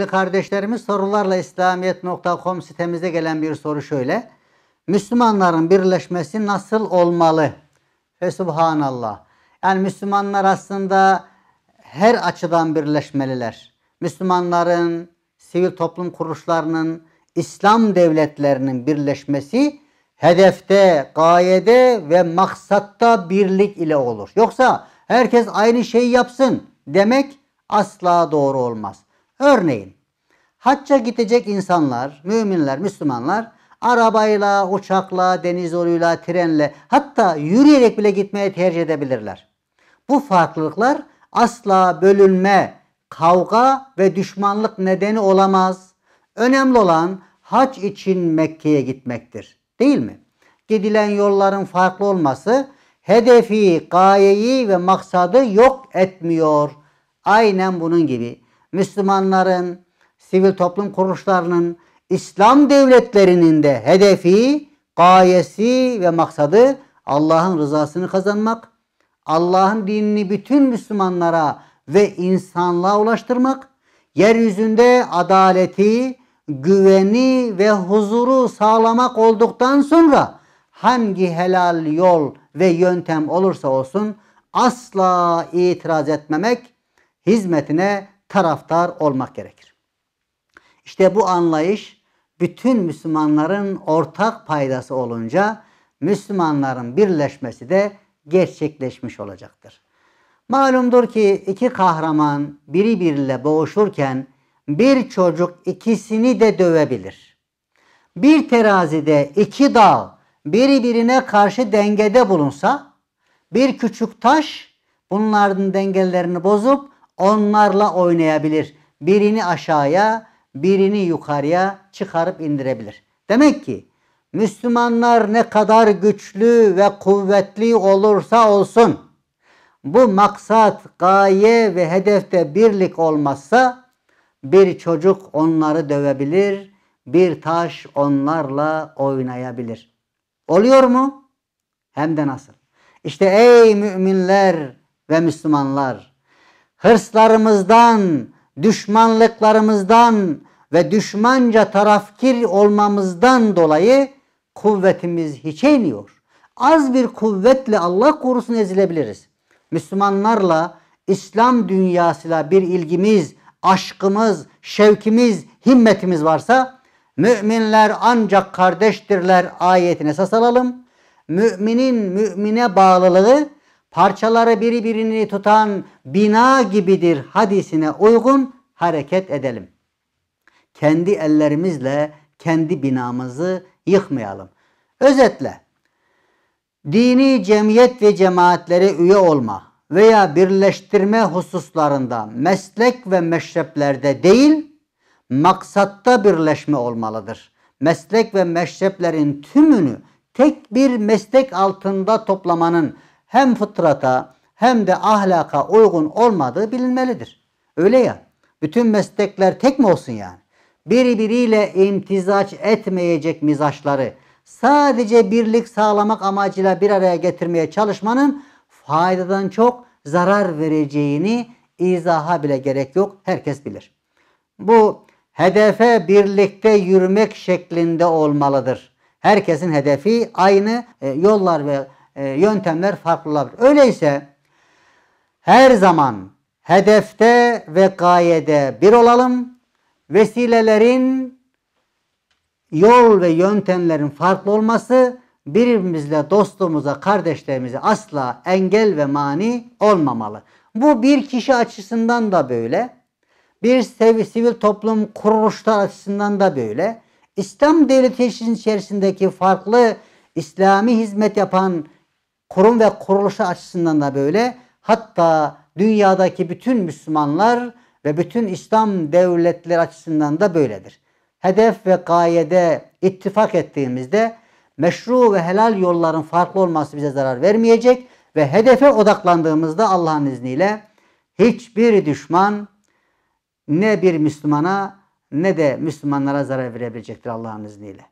değerli kardeşlerimiz sorularla İslamiyet.com sitemize gelen bir soru şöyle. Müslümanların birleşmesi nasıl olmalı? Ve subhanallah. Yani Müslümanlar aslında her açıdan birleşmeliler. Müslümanların, sivil toplum kuruluşlarının, İslam devletlerinin birleşmesi hedefte, gayede ve maksatta birlik ile olur. Yoksa herkes aynı şeyi yapsın demek asla doğru olmaz. Örneğin hacca gidecek insanlar, müminler, Müslümanlar arabayla, uçakla, deniz yoluyla, trenle hatta yürüyerek bile gitmeye tercih edebilirler. Bu farklılıklar asla bölünme, kavga ve düşmanlık nedeni olamaz. Önemli olan hac için Mekke'ye gitmektir. Değil mi? Gidilen yolların farklı olması hedefi, gayeyi ve maksadı yok etmiyor. Aynen bunun gibi Müslümanların, sivil toplum kuruluşlarının, İslam devletlerinin de hedefi, gayesi ve maksadı Allah'ın rızasını kazanmak, Allah'ın dinini bütün Müslümanlara ve insanlığa ulaştırmak, yeryüzünde adaleti, güveni ve huzuru sağlamak olduktan sonra hangi helal yol ve yöntem olursa olsun asla itiraz etmemek, hizmetine taraftar olmak gerekir. İşte bu anlayış bütün Müslümanların ortak paydası olunca Müslümanların birleşmesi de gerçekleşmiş olacaktır. Malumdur ki iki kahraman biri biriyle boğuşurken bir çocuk ikisini de dövebilir. Bir terazide iki dağ biri birine karşı dengede bulunsa bir küçük taş bunların dengelerini bozup Onlarla oynayabilir. Birini aşağıya, birini yukarıya çıkarıp indirebilir. Demek ki Müslümanlar ne kadar güçlü ve kuvvetli olursa olsun bu maksat, gaye ve hedefte birlik olmazsa bir çocuk onları dövebilir, bir taş onlarla oynayabilir. Oluyor mu? Hem de nasıl? İşte ey müminler ve Müslümanlar hırslarımızdan, düşmanlıklarımızdan ve düşmanca tarafkir olmamızdan dolayı kuvvetimiz hiçe iniyor. Az bir kuvvetle Allah korusun ezilebiliriz. Müslümanlarla, İslam dünyasıyla bir ilgimiz, aşkımız, şevkimiz, himmetimiz varsa müminler ancak kardeştirler ayetine esas alalım. Müminin mümine bağlılığı parçaları birbirini tutan bina gibidir hadisine uygun hareket edelim. Kendi ellerimizle kendi binamızı yıkmayalım. Özetle dini cemiyet ve cemaatlere üye olma veya birleştirme hususlarında meslek ve meşreplerde değil, maksatta birleşme olmalıdır. Meslek ve meşreplerin tümünü tek bir meslek altında toplamanın hem fıtrata hem de ahlaka uygun olmadığı bilinmelidir. Öyle ya. Bütün meslekler tek mi olsun yani? Birbiriyle imtizaç etmeyecek mizaçları sadece birlik sağlamak amacıyla bir araya getirmeye çalışmanın faydadan çok zarar vereceğini izaha bile gerek yok. Herkes bilir. Bu hedefe birlikte yürümek şeklinde olmalıdır. Herkesin hedefi aynı e, yollar ve e, yöntemler farklı olabilir. Öyleyse her zaman hedefte ve gayede bir olalım. Vesilelerin yol ve yöntemlerin farklı olması birbirimizle dostluğumuza, kardeşlerimize asla engel ve mani olmamalı. Bu bir kişi açısından da böyle. Bir sev sivil toplum kuruluşlar açısından da böyle. İslam devleti içerisindeki farklı İslami hizmet yapan kurum ve kuruluşu açısından da böyle. Hatta dünyadaki bütün Müslümanlar ve bütün İslam devletleri açısından da böyledir. Hedef ve gayede ittifak ettiğimizde meşru ve helal yolların farklı olması bize zarar vermeyecek ve hedefe odaklandığımızda Allah'ın izniyle hiçbir düşman ne bir Müslümana ne de Müslümanlara zarar verebilecektir Allah'ın izniyle.